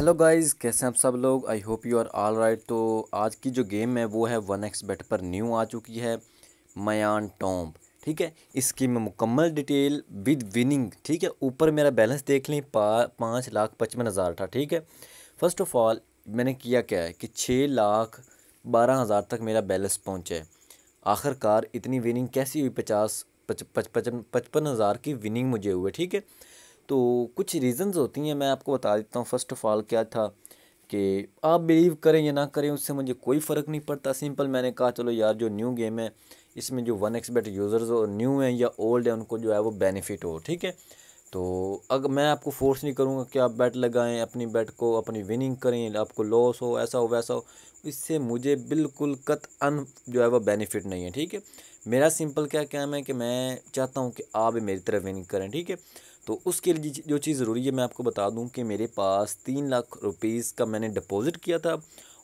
hello guys कैसे हैं आप सब लोग I hope you are all right तो आज की जो गेम है वो है वन एक्स बेट पर न्यू आ चुकी है मयान टॉम्ब ठीक है इसकी मैं मुकम्मल डिटेल विद विनिंग ठीक है ऊपर मेरा बैलेंस देख लें पा पाँच लाख पचपन हज़ार था ठीक है फर्स्ट ऑफ ऑल मैंने किया क्या है कि छः लाख बारह हज़ार तक मेरा बैलेंस पहुँचे आखिरकार इतनी विनिंग कैसी हुई पचास पचपन पचपन हज़ार की विनिंग मुझे हुई ठीक है तो कुछ रीज़न्स होती हैं मैं आपको बता देता हूँ फ़र्स्ट ऑफ़ ऑल क्या था कि आप बिलीव करें या ना करें उससे मुझे कोई फ़र्क नहीं पड़ता सिंपल मैंने कहा चलो यार जो न्यू गेम है इसमें जो वन एक्स बेट यूज़र्स और न्यू हैं या ओल्ड हैं उनको जो है वो बेनिफिट हो ठीक है तो अगर मैं आपको फोर्स नहीं करूँगा कि आप बैट लगाएं अपनी बैट को अपनी विनिंग करें आपको लॉस हो ऐसा हो वैसा हो इससे मुझे बिल्कुल कत अन जो है वो बेनिफिट नहीं है ठीक है मेरा सिंपल क्या काम है कि मैं चाहता हूँ कि आप मेरी तरफ़ विनिंग करें ठीक है तो उसके लिए जो चीज़ ज़रूरी है मैं आपको बता दूँ कि मेरे पास तीन लाख रुपीज़ का मैंने डिपॉज़िट किया था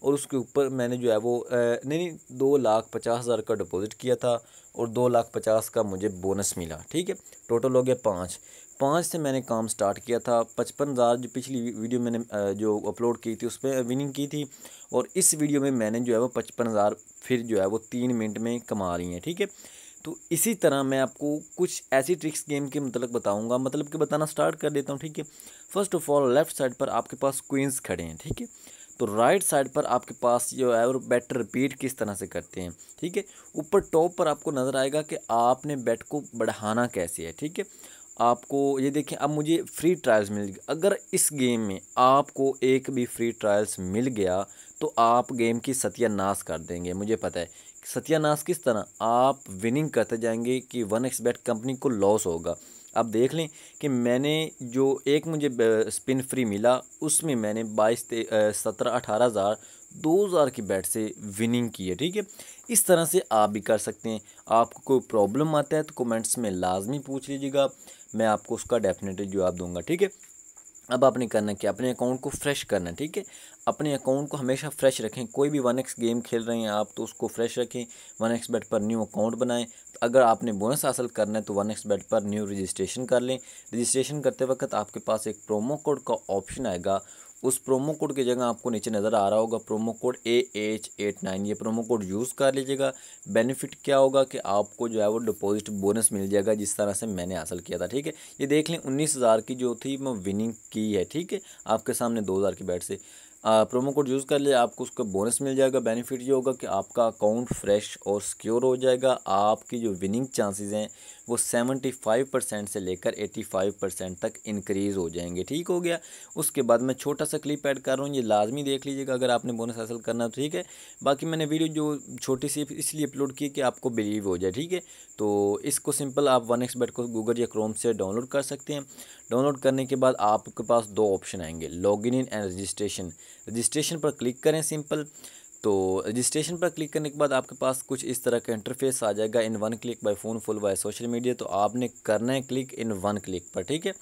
और उसके ऊपर मैंने जो है वो नहीं नहीं दो लाख पचास हज़ार का डिपॉज़िट किया था और दो लाख पचास का मुझे बोनस मिला ठीक है टोटल हो गया पाँच पाँच से मैंने काम स्टार्ट किया था पचपन हज़ार जो पिछली वीडियो मैंने जो अपलोड की थी उस पर विनिंग की थी और इस वीडियो में मैंने जो है वो पचपन हज़ार फिर जो है वो तीन मिनट में कमा रही हैं ठीक है तो इसी तरह मैं आपको कुछ ऐसी ट्रिक्स गेम के मतलब बताऊंगा मतलब कि बताना स्टार्ट कर देता हूँ ठीक है first of all left side पर आपके पास क्वींस खड़े हैं ठीक है तो राइट साइड पर आपके पास जो है और बैट रिपीट किस तरह से करते हैं ठीक है ऊपर टॉप पर आपको नज़र आएगा कि आपने बैट को बढ़ाना कैसे है ठीक है आपको ये देखें अब मुझे फ्री ट्रायल्स मिल गए अगर इस गेम में आपको एक भी फ्री ट्रायल्स मिल गया तो आप गेम की सत्यानाश कर देंगे मुझे पता है सत्यानाश किस तरह आप विनिंग करते जाएंगे कि वन एक्स बैट कंपनी को लॉस होगा आप देख लें कि मैंने जो एक मुझे स्पिन फ्री मिला उसमें मैंने बाईस सत्रह अठारह हज़ार दो हज़ार की बैट से विनिंग की है ठीक है इस तरह से आप भी कर सकते हैं आपको कोई प्रॉब्लम आता है तो कमेंट्स में लाजमी पूछ लीजिएगा मैं आपको उसका डेफिनेटली जवाब दूंगा ठीक है अब आपने करना क्या अपने अकाउंट को फ्रेश करना ठीक है अपने अकाउंट को हमेशा फ्रेश रखें कोई भी वन एक्स गेम खेल रहे हैं आप तो उसको फ्रेश रखें वन एक्स बेट पर न्यू अकाउंट बनाएं तो अगर आपने बोनस हासिल करना है तो वन एक्स बेट पर न्यू रजिस्ट्रेशन कर लें रजिस्ट्रेशन करते वक्त आपके पास एक प्रोमो कोड का ऑप्शन आएगा उस प्रोमो कोड की जगह आपको नीचे नज़र आ रहा होगा promo code A H eight nine ये प्रोमो कोड यूज़ कर लीजिएगा बेनिफिट क्या होगा कि आपको जो है वो डिपॉजिट बोनस मिल जाएगा जिस तरह से मैंने हासिल किया था ठीक है ये देख लें उन्नीस हज़ार की जो थी मैं विनिंग की है ठीक है आपके सामने दो हज़ार की बैट से प्रोमो कोड यूज़ कर ले आपको उसका बोनस मिल जाएगा बेनिफिट ये होगा कि आपका अकाउंट फ्रेश और सिक्योर हो जाएगा आपकी जो विनिंग चांसेस हैं वो 75 परसेंट से लेकर 85 परसेंट तक इंक्रीज़ हो जाएंगे ठीक हो गया उसके बाद मैं छोटा सा क्लिप ऐड कर रहा हूँ ये लाजमी देख लीजिएगा अगर आपने बोनस हासिल करना तो, ठीक है बाकी मैंने वीडियो जो छोटी सी इसलिए अपलोड की कि आपको बिलीव हो जाए ठीक है तो इसको सिंपल आप वन एक्स को गूगल या क्रोम से डाउनलोड कर सकते हैं डाउनलोड करने के बाद आपके पास दो ऑप्शन आएंगे login in and registration registration पर क्लिक करें सिंपल तो रजिस्ट्रेशन पर क्लिक करने के बाद आपके पास कुछ इस तरह का इंटरफेस आ जाएगा in one click by phone full by social media तो आपने करना है क्लिक इन वन क्लिक पर ठीक है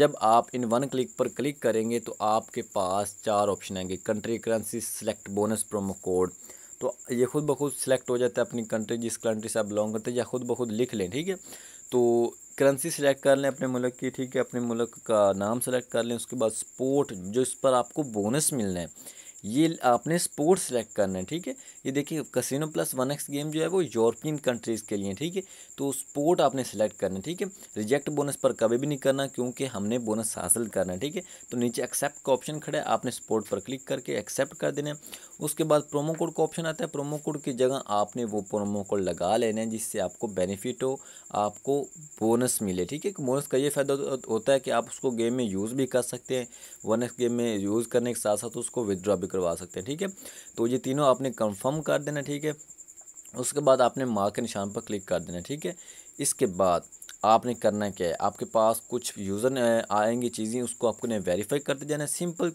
जब आप इन वन क्लिक पर क्लिक करेंगे तो आपके पास चार ऑप्शन आएंगे country currency select bonus promo code तो ये खुद ब खुद सिलेक्ट हो जाता है अपनी कंट्री जिस कंट्री से आप बिलोंग करते हैं या खुद ब खुद लिख लें ठीक है तो करेंसी सिलेक्ट कर लें अपने मुल्क की ठीक है अपने मुल्क का नाम सेलेक्ट कर लें उसके बाद स्पोर्ट जो इस पर आपको बोनस मिलना है ये आपने स्पोर्ट सेलेक्ट करना है ठीक है ये देखिए casino plus one X game जो है वो यूरोपियन कंट्रीज़ के लिए ठीक है तो स्पोर्ट आपने सेलेक्ट करना है ठीक है रिजेक्ट बोनस पर कभी भी नहीं करना क्योंकि हमने बोनस हासिल करना है ठीक है तो नीचे एक्सेप्ट का ऑप्शन खड़ा है आपने स्पोर्ट पर क्लिक करके एक्सेप्ट कर देना है उसके बाद प्रोमो कोड का ऑप्शन आता है प्रोमो कोड की जगह आपने वो प्रोमो कोड लगा लेना है जिससे आपको बेनिफिट हो आपको बोनस मिले ठीक है बोनस का ये फ़ायदा होता है कि आप उसको गेम में यूज़ भी कर सकते हैं वन एक्स गेम में यूज़ करने के साथ साथ उसको विदड्रॉ भी कर करवा सकते हैं ठीक है तो ये तीनों आपने कंफर्म कर देना ठीक है उसके बाद आपने माँ के निशान पर क्लिक कर देना ठीक है इसके बाद आपने करना क्या है आपके पास कुछ यूज़र आएंगी चीज़ें उसको आपको ने वेरीफाई करते जाना सिंपल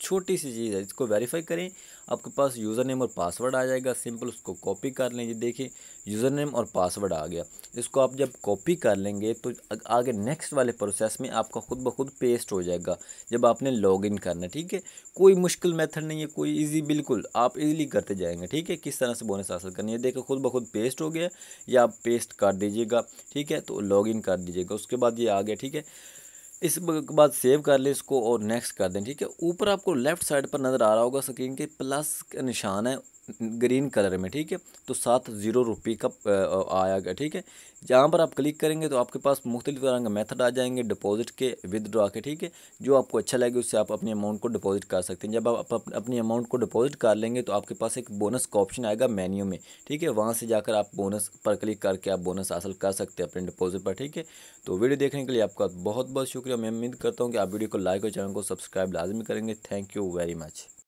छोटी सी चीज़ है इसको वेरीफाई करें आपके पास यूज़र नेम और पासवर्ड आ जाएगा सिंपल उसको कॉपी कर लें ये देखिए यूज़र नेम और पासवर्ड आ गया इसको आप जब कॉपी कर लेंगे तो आगे नेक्स्ट वाले प्रोसेस में आपका खुद ब खुद पेस्ट हो जाएगा जब आपने लॉग इन करना ठीक है कोई मुश्किल मेथड नहीं है कोई ईजी बिल्कुल आप ईजिली करते जाएंगे ठीक है किस तरह से बोनस हासिल करनी है देखो खुद ब खुद पेस्ट हो गया या आप पेस्ट कर दीजिएगा ठीक है तो लॉग इन कर दीजिएगा उसके बाद ये आ गया ठीक है इस बाद सेव कर लें इसको और नेक्स्ट कर दें ठीक है ऊपर आपको लेफ्ट साइड पर नज़र आ रहा होगा स्क्रीन के प्लस का निशान है ग्रीन कलर में ठीक है तो सात ज़ीरो रुपये का आएगा ठीक है जहाँ पर आप क्लिक करेंगे तो आपके पास मुख्तलिफ तरह के मेथड आ जाएंगे डिपॉजिट के विदड्रॉ के ठीक है जो आपको अच्छा लगे उससे आप अपने अमाउंट को डिपॉजिट कर सकते हैं जब आप अपने अमाउंट को डिपॉजिट कर लेंगे तो आपके पास एक बोनस का ऑप्शन आएगा मेन्यू में ठीक है वहाँ से जाकर आप बोनस पर क्लिक करके आप बोनस हासिल कर सकते हैं अपने डिपॉजिट पर ठीक है तो वीडियो देखने के लिए आपका बहुत बहुत शुक्रिया मैं उम्मीद करता हूँ कि आप वीडियो को लाइक और चैनल को सब्सक्राइब लाजमी करेंगे थैंक यू वेरी मच